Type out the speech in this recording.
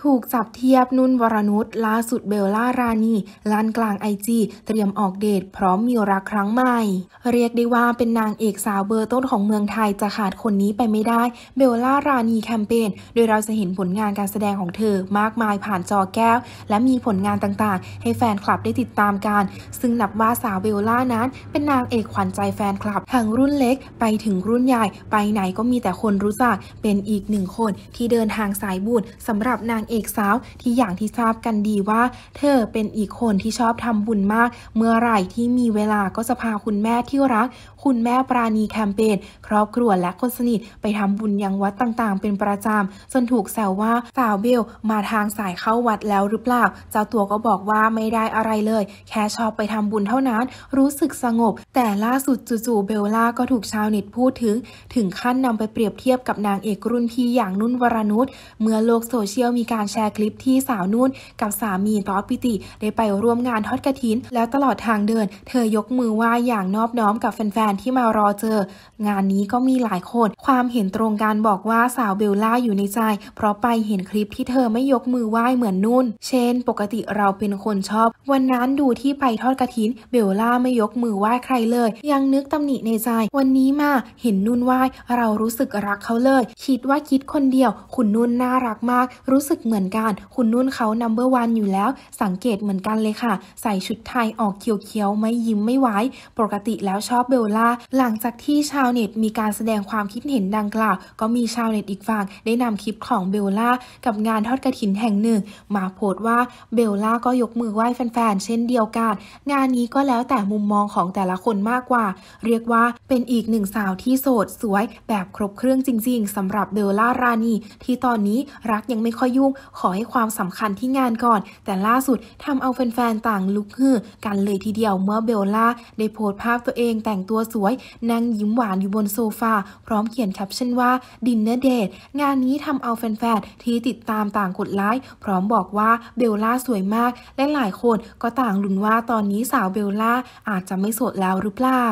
ถูกจับเทียบนุ่นวรนุชล่าสุดเบลล่ารานีลานกลางไอจีเตรียมออกเดทพร้อมมีรักครั้งใหม่ เรียกได้ว่าเป็นนางเอกสาวเบอร์ต้นของเมืองไทยจะขาดคนนี้ไปไม่ได้ เบลล่ารานีแคมเปญโดยเราจะเห็นผลงานการแสดงของเธอมากมายผ่านจอแก้ว และมีผลงานต่างๆ ให้แฟนคลับได้ติดตามกัน ซึ่งนับว่าสาวเบลล่านั้นเป็นนางเอกขวัญใจแฟนคลับทั้งรุ่นเล็กไปถึงรุ่นใหญ่ ไปไหนก็มีแต่คนรู้จักเป็นอีกหนึ่งคนที่เดินทางสายบุญสำหรับนางางเอกสาวที่อย่างที่ทราบกันดีว่า เธอเป็นอีกคนที่ชอบทำบุญมาก เมื่อไหร่ที่มีเวลาก็จะพา คุณแม่ที่รัก คุณแม่ปราณีแคมเปญครอบครัวและคนสนิทไปทำบุญยังวัดต่างๆ เป็นประจำจนถูกแซวว่าสาวเบล มาทางสายเข้าวัดแล้วหรือเปล่าเจ้าตัวก็บอกว่าไม่ได้อะไรเลย แค่ชอบไปทำบุญเท่านั้น รู้สึกสงบ แต่ล่าสุดจู่ๆเบลล่าก็ถูกชาวเน็ตพูดถึง ถึงขั้นนำไปเปรียบเทียบกับนางเอกรุ่นพี่อย่างนุ่นวรนุชเมื่อโลกโซเชียลมีการแชร์คลิปที่สาวนุ่นกับสามีป๊อปิติ ได้ไปร่วมงานทอดกระถินแล้วตลอดทางเดินเธอยกมือไหว้อย่างนอบน้อมกับแฟนๆที่มารอเจอ งานนี้ก็มีหลายคน ความเห็นตรงกันบอกว่าสาวเบลล่าอยู่ในใจ เพราะไปเห็นคลิปที่เธอไม่ยกมือไหว้เหมือนนุ่น เช่น ปกติเราเป็นคนชอบ วันนั้นดูที่ไปทอดกระถินเบลล่าไม่ยกมือไหว้ใครเลย ยังนึกตำหนิในใจ วันนี้มาเห็นนุ่นไหว้เรารู้สึกรักเขาเลยคิดว่าคิดคนเดียว คุณนุ่นน่ารักมาก รู้สึกเหมือนกัน คุณนุ่นเขาน u m เบอร์วันอยู่แล้ว สังเกตเหมือนกันเลยค่ะ ใส่ชุดไทยออกเขียวๆ ไม่ยิ้มไม่ไว้ ปกติแล้วชอบเบลล่า หลังจากที่ชาวเน็ตมีการแสดงความคิดเห็นดังกล่าว ก็มีชาวเน็ตอีกฝั่งได้นำคลิปของเบลล่า กับงานทอดกระถินแห่งหนึ่ง มาโพสต์ว่าเบลล่าก็ยกมือไหว้แฟนๆเช่นเดียวกัน งานนี้ก็แล้วแต่มุมมองของแต่ละคนมากกว่า เรียกว่าเป็นอีกหนึ่งสาวที่โสดสวยแบบครบเครื่องจริง ๆ สำหรับเบลล่ารานีที่ตอนนี้รักยังไม่ค่อยยุ่งขอให้ความสำคัญที่งานก่อน แต่ล่าสุดทำเอาแฟนๆต่างลุกฮือกันเลยทีเดียวเมื่อเบลล่าได้โพสต์ภาพตัวเองแต่งตัวสวย นั่งยิ้มหวานอยู่บนโซฟา พร้อมเขียนแคปชั่นว่าดินเนอร์เดทงานนี้ทำเอาแฟนๆที่ติดตามต่างกดไลค์ พร้อมบอกว่าเบลล่าสวยมาก และหลายคนก็ต่างลุ้นว่าตอนนี้สาวเบลล่าอาจจะไม่โสดแล้วหรือเปล่า